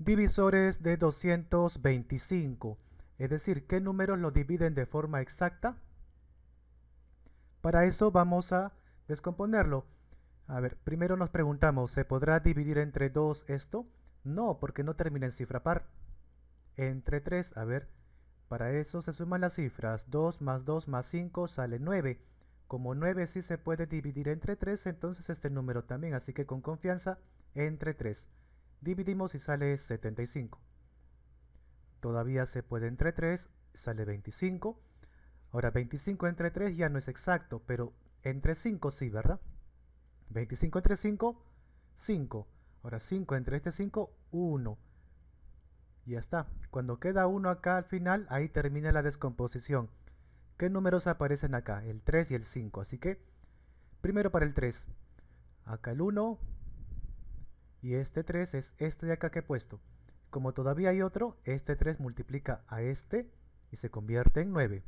divisores de 225. Es decir, ¿qué números lo dividen de forma exacta? Para eso vamos a descomponerlo. A ver, primero nos preguntamos, ¿se podrá dividir entre 2 esto? No, porque no termina en cifra par. Entre 3, a ver, para eso se suman las cifras. 2 más 2 más 5 sale 9. Como 9 sí se puede dividir entre 3, entonces este número también, así que con confianza, entre 3. Dividimos y sale 75. Todavía se puede entre 3, sale 25. Ahora, 25 entre 3 ya no es exacto, pero entre 5 sí, ¿verdad? 25 entre 5, 5. Ahora, 5 entre este 5, 1. Ya está. Cuando queda 1 acá al final, ahí termina la descomposición. ¿Qué números aparecen acá? El 3 y el 5. Así que, primero para el 3. Acá el 1, y este 3 es este de acá que he puesto. Como todavía hay otro, este 3 multiplica a este y se convierte en 9.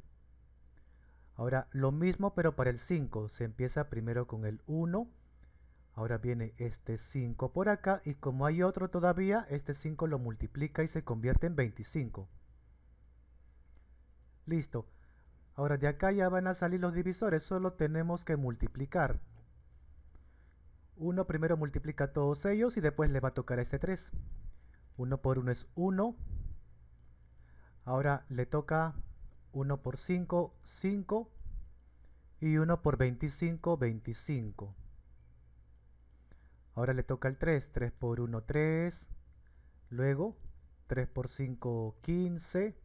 Ahora, lo mismo pero para el 5. Se empieza primero con el 1. Ahora viene este 5 por acá. Y como hay otro todavía, este 5 lo multiplica y se convierte en 25. Listo. Ahora de acá ya van a salir los divisores. Solo tenemos que multiplicar. 1 primero multiplica todos ellos y después le va a tocar este 3. 1 por 1 es 1. Ahora le toca 1 por 5, 5. Y 1 por 25, 25. Ahora le toca el 3. 3 por 1, 3. Luego 3 por 5, 15.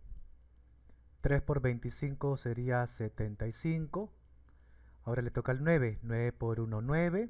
3 por 25 sería 75. Ahora le toca el 9. 9 por 1, 9.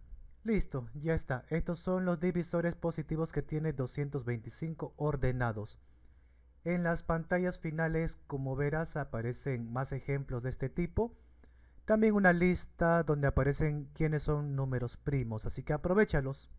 Listo, ya está. Estos son los divisores positivos que tiene 225 ordenados. En las pantallas finales, como verás, aparecen más ejemplos de este tipo. También una lista donde aparecen quiénes son números primos, así que aprovechalos.